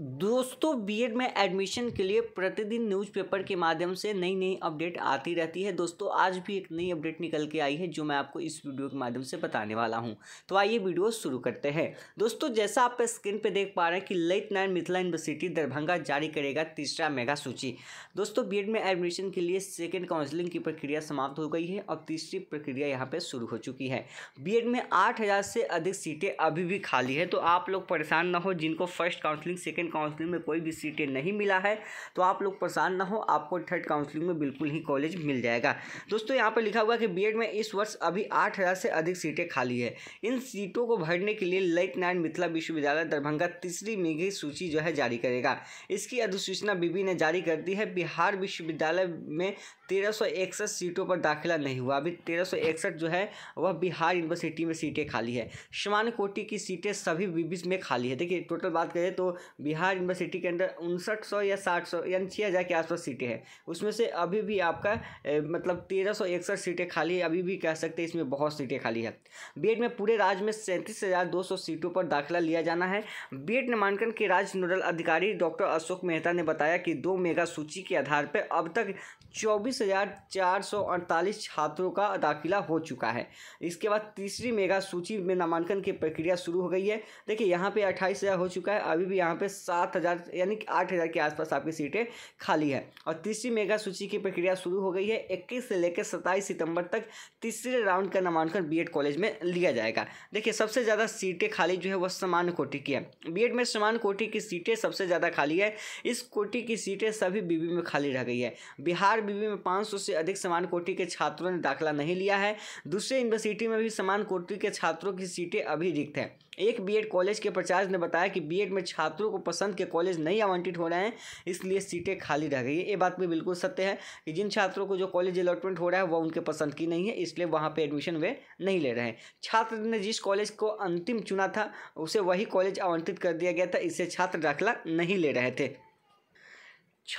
दोस्तों बीएड में एडमिशन के लिए प्रतिदिन न्यूज़पेपर के माध्यम से नई नई अपडेट आती रहती है दोस्तों आज भी एक नई अपडेट निकल के आई है जो मैं आपको इस वीडियो के माध्यम से बताने वाला हूं तो आइए वीडियो शुरू करते हैं दोस्तों जैसा आप स्क्रीन पे देख पा रहे हैं कि लेट नारायण मिथिला यूनिवर्सिटी दरभंगा जारी करेगा तीसरा मेगा सूची दोस्तों बी में एडमिशन के लिए सेकेंड काउंसिलिंग की प्रक्रिया समाप्त हो गई है और तीसरी प्रक्रिया यहाँ पर शुरू हो चुकी है बी में आठ से अधिक सीटें अभी भी खाली है तो आप लोग परेशान ना हो जिनको first counselling second second counselling में कोई भी सीटें नहीं मिला है तो आप लोग परेशान ना हो आपको थर्ड काउंसलिंग में बिल्कुल ही कॉलेज मिल जाएगा दोस्तों यहाँ पर लिखा हुआ कि बी में इस वर्ष अभी आठ से अधिक सीटें खाली है इन सीटों को भरने के लिए ललित नारायण मिथिला विश्वविद्यालय दरभंगा तीसरी मेघी सूची जो है जारी करेगा इसकी अधिसूचना बीबी ने जारी कर दी है बिहार विश्वविद्यालय में तेरह सीटों पर दाखिला नहीं हुआ अभी तेरह जो है वह बिहार यूनिवर्सिटी में सीटें खाली है समान कोटि की सीटें सभी बीबीज में खाली है देखिए टोटल बात करें तो बिहार बिहार यूनिवर्सिटी के अंदर उनसठ सौ या साठ सौ यानी छः हज़ार के आसपास सीटें हैं उसमें से अभी भी आपका ए, मतलब तेरह सौ इकसठ सीटें खाली अभी भी कह सकते हैं इसमें बहुत सीटें खाली है बी में पूरे राज्य में सैंतीस हज़ार दो सौ सीटों पर दाखिला लिया जाना है बी नामांकन के राज्य नोडल अधिकारी डॉक्टर अशोक मेहता ने बताया कि दो मेगा सूची के आधार पर अब तक चौबीस हज़ार चार सौ अड़तालीस छात्रों का दाखिला हो चुका है इसके बाद तीसरी मेगा सूची में नामांकन की प्रक्रिया शुरू हो गई है देखिए यहाँ पे अट्ठाईस हज़ार हो चुका है अभी भी यहाँ पे सात हज़ार यानी कि आठ हज़ार के आसपास आपकी सीटें खाली हैं और तीसरी मेगा सूची की प्रक्रिया शुरू हो गई है इक्कीस से लेकर सत्ताईस सितंबर तक तीसरे राउंड का नामांकन बी कॉलेज में लिया जाएगा देखिए सबसे ज़्यादा सीटें खाली जो है वह समान कोटि की है बी में समान कोटि की सीटें सबसे ज़्यादा खाली है इस कोटि की सीटें सभी बीबी में खाली रह गई है बिहार बीबी में पाँच से अधिक समान कोटि के छात्रों ने दाखिला नहीं लिया है दूसरे यूनिवर्सिटी में भी समान कोटि के छात्रों की सीटें अभी रिक्त हैं एक बीएड कॉलेज के प्रचार ने बताया कि बीएड में छात्रों को पसंद के कॉलेज नहीं आवंटित हो रहे हैं इसलिए सीटें खाली रह गई है ये बात भी बिल्कुल सत्य है कि जिन छात्रों को जो कॉलेज अलॉटमेंट हो रहा है वह उनके पसंद की नहीं है इसलिए वहाँ पर एडमिशन वे नहीं ले रहे हैं छात्र ने जिस कॉलेज को अंतिम चुना था उसे वही कॉलेज आवंटित कर दिया गया था इससे छात्र दाखिला नहीं ले रहे थे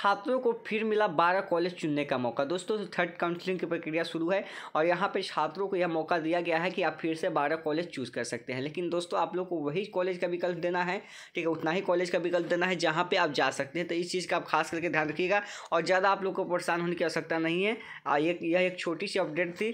छात्रों को फिर मिला बारह कॉलेज चुनने का मौका दोस्तों थर्ड काउंसलिंग की प्रक्रिया शुरू है और यहाँ पे छात्रों को यह मौका दिया गया है कि आप फिर से बारह कॉलेज चूज़ कर सकते हैं लेकिन दोस्तों आप लोग को वही कॉलेज का विकल्प देना है ठीक है उतना ही कॉलेज का विकल्प देना है जहाँ पर आप जा सकते हैं तो इस चीज़ का आप खास करके ध्यान रखिएगा और ज़्यादा आप लोग को परेशान होने की आवश्यकता नहीं है यह एक छोटी सी अपडेट थी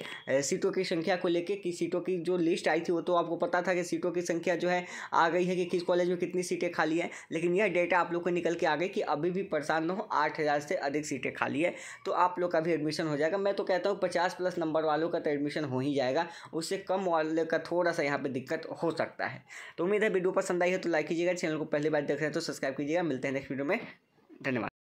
सीटों की संख्या को लेकर कि सीटों की जो लिस्ट आई थी वो तो आपको पता था कि सीटों की संख्या जो है आ गई है कि किस कॉलेज में कितनी सीटें खाली हैं लेकिन यह डेटा आप लोग को निकल के आ गई कि अभी भी परेशान न हो आठ हज़ार से अधिक सीटें खाली है तो आप लोग का भी एडमिशन हो जाएगा मैं तो कहता हूँ पचास प्लस नंबर वालों का तो एडमिशन हो ही जाएगा उससे कम वाले का थोड़ा सा यहाँ पर दिक्कत हो सकता है तो उम्मीद है वीडियो पसंद आई है तो लाइक कीजिएगा चैनल को पहली बार देख रहे हैं तो सब्सक्राइब कीजिएगा मिलते हैं नेक्स्ट वीडियो में धन्यवाद